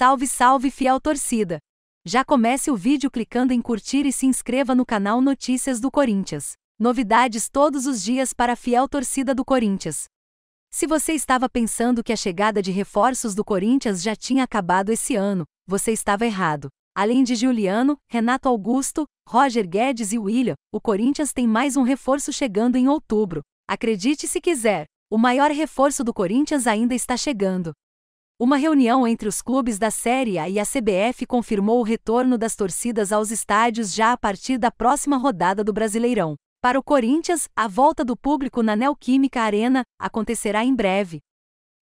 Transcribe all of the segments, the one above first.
Salve, salve, fiel torcida! Já comece o vídeo clicando em curtir e se inscreva no canal Notícias do Corinthians. Novidades todos os dias para a fiel torcida do Corinthians. Se você estava pensando que a chegada de reforços do Corinthians já tinha acabado esse ano, você estava errado. Além de Juliano, Renato Augusto, Roger Guedes e William, o Corinthians tem mais um reforço chegando em outubro. Acredite se quiser, o maior reforço do Corinthians ainda está chegando. Uma reunião entre os clubes da Série A e a CBF confirmou o retorno das torcidas aos estádios já a partir da próxima rodada do Brasileirão. Para o Corinthians, a volta do público na Neoquímica Arena acontecerá em breve.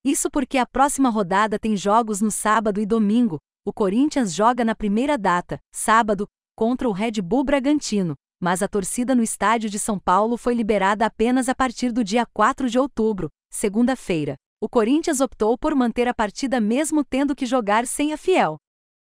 Isso porque a próxima rodada tem jogos no sábado e domingo. O Corinthians joga na primeira data, sábado, contra o Red Bull Bragantino, mas a torcida no estádio de São Paulo foi liberada apenas a partir do dia 4 de outubro, segunda-feira o Corinthians optou por manter a partida mesmo tendo que jogar sem a Fiel.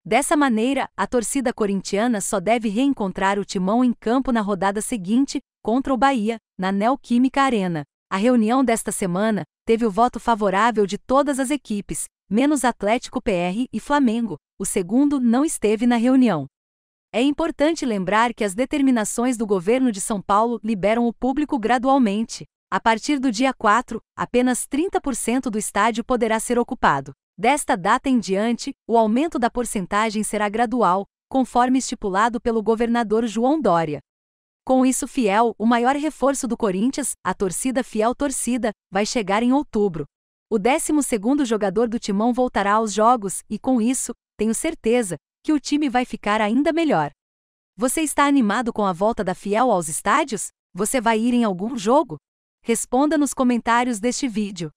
Dessa maneira, a torcida corintiana só deve reencontrar o timão em campo na rodada seguinte, contra o Bahia, na Neoquímica Arena. A reunião desta semana teve o voto favorável de todas as equipes, menos Atlético PR e Flamengo, o segundo não esteve na reunião. É importante lembrar que as determinações do governo de São Paulo liberam o público gradualmente. A partir do dia 4, apenas 30% do estádio poderá ser ocupado. Desta data em diante, o aumento da porcentagem será gradual, conforme estipulado pelo governador João Dória. Com isso, fiel, o maior reforço do Corinthians, a torcida fiel torcida, vai chegar em outubro. O 12 jogador do Timão voltará aos jogos e com isso, tenho certeza que o time vai ficar ainda melhor. Você está animado com a volta da Fiel aos estádios? Você vai ir em algum jogo? Responda nos comentários deste vídeo.